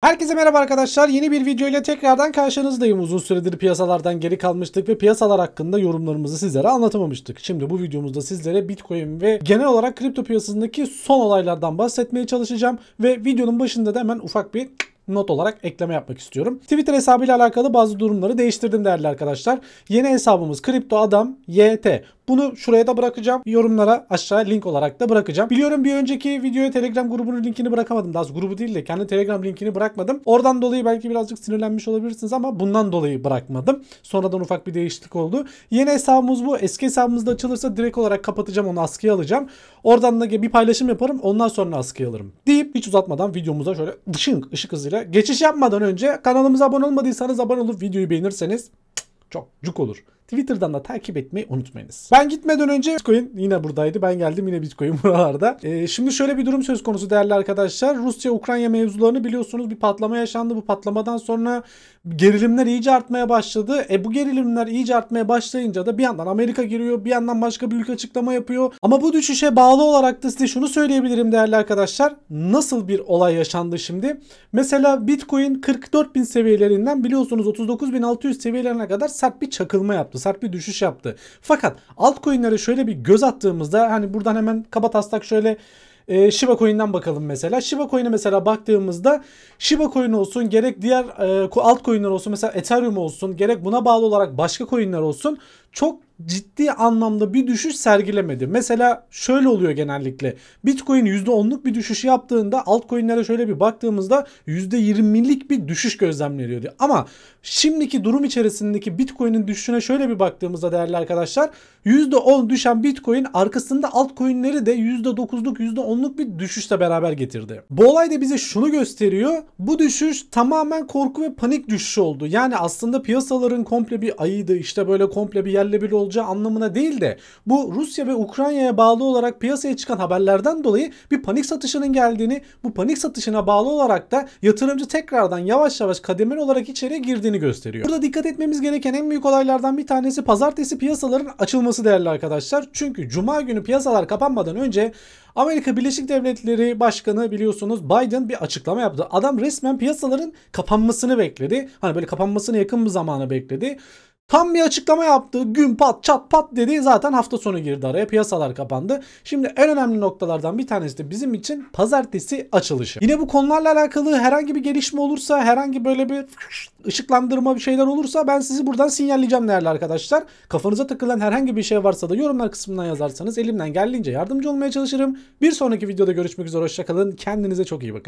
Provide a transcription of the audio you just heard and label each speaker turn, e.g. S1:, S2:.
S1: Herkese merhaba arkadaşlar. Yeni bir video ile tekrardan karşınızdayım. Uzun süredir piyasalardan geri kalmıştık ve piyasalar hakkında yorumlarımızı sizlere anlatamamıştık. Şimdi bu videomuzda sizlere Bitcoin ve genel olarak kripto piyasasındaki son olaylardan bahsetmeye çalışacağım ve videonun başında da hemen ufak bir not olarak ekleme yapmak istiyorum. Twitter hesabıyla alakalı bazı durumları değiştirdim değerli arkadaşlar. Yeni hesabımız kripto adam YT. Bunu şuraya da bırakacağım. Yorumlara aşağıya link olarak da bırakacağım. Biliyorum bir önceki videoya Telegram grubunun linkini bırakamadım. Daha az grubu değil de kendi Telegram linkini bırakmadım. Oradan dolayı belki birazcık sinirlenmiş olabilirsiniz ama bundan dolayı bırakmadım. Sonradan ufak bir değişiklik oldu. Yeni hesabımız bu. Eski hesabımız da açılırsa direkt olarak kapatacağım onu askıya alacağım. Oradan da bir paylaşım yaparım. Ondan sonra askıya alırım. Deyip hiç uzatmadan videomuza şöyle ışık ışık hızıyla geçiş yapmadan önce kanalımıza abone olmadıysanız abone olup videoyu beğenirseniz çok cuk olur. Twitter'dan da takip etmeyi unutmayınız. Ben gitmeden önce Bitcoin yine buradaydı. Ben geldim yine Bitcoin buralarda. E, şimdi şöyle bir durum söz konusu değerli arkadaşlar. Rusya-Ukrayna mevzularını biliyorsunuz bir patlama yaşandı. Bu patlamadan sonra gerilimler iyice artmaya başladı. E bu gerilimler iyice artmaya başlayınca da bir yandan Amerika giriyor, bir yandan başka bir ülke açıklama yapıyor. Ama bu düşüşe bağlı olarak da size şunu söyleyebilirim değerli arkadaşlar. Nasıl bir olay yaşandı şimdi? Mesela Bitcoin 44 bin seviyelerinden biliyorsunuz 39.600 seviyelerine kadar sert bir çakılma yaptı yaptı. Sert bir düşüş yaptı. Fakat altcoin'lere şöyle bir göz attığımızda hani buradan hemen kaba taslak şöyle e, Shiba Coin'den bakalım mesela. Shiba Coin'e mesela baktığımızda Shiba Coin olsun gerek diğer e, altcoin'ler olsun mesela Ethereum olsun gerek buna bağlı olarak başka coin'ler olsun çok ciddi anlamda bir düşüş sergilemedi. Mesela şöyle oluyor genellikle. Bitcoin %10'luk bir düşüş yaptığında altcoin'lere şöyle bir baktığımızda %20'lik bir düşüş gözlemleniyordu. Ama şimdiki durum içerisindeki Bitcoin'in düşüşüne şöyle bir baktığımızda değerli arkadaşlar %10 düşen Bitcoin arkasında altcoin'leri de %9'luk %10'luk bir düşüşle beraber getirdi. Bu olay da bize şunu gösteriyor. Bu düşüş tamamen korku ve panik düşüşü oldu. Yani aslında piyasaların komple bir ayıydı İşte böyle komple bir yerle bir olacağı anlamına değil de bu Rusya ve Ukrayna'ya bağlı olarak piyasaya çıkan haberlerden dolayı bir panik satışının geldiğini bu panik satışına bağlı olarak da yatırımcı tekrardan yavaş yavaş kademeli olarak içeriye girdiğini gösteriyor. Burada dikkat etmemiz gereken en büyük olaylardan bir tanesi pazartesi piyasaların açılması değerli arkadaşlar. Çünkü cuma günü piyasalar kapanmadan önce Amerika Birleşik Devletleri Başkanı biliyorsunuz Biden bir açıklama yaptı. Adam resmen piyasaların kapanmasını bekledi. Hani böyle kapanmasını yakın bir zamana bekledi. Tam bir açıklama yaptı. Gün pat çat pat dedi. Zaten hafta sonu girdi araya. Piyasalar kapandı. Şimdi en önemli noktalardan bir tanesi de bizim için pazartesi açılışı. Yine bu konularla alakalı herhangi bir gelişme olursa, herhangi böyle bir ışıklandırma bir şeyler olursa ben sizi buradan sinyalleyeceğim değerli arkadaşlar. Kafanıza takılan herhangi bir şey varsa da yorumlar kısmından yazarsanız elimden geldiğince yardımcı olmaya çalışırım. Bir sonraki videoda görüşmek üzere. Hoşçakalın. Kendinize çok iyi bakın.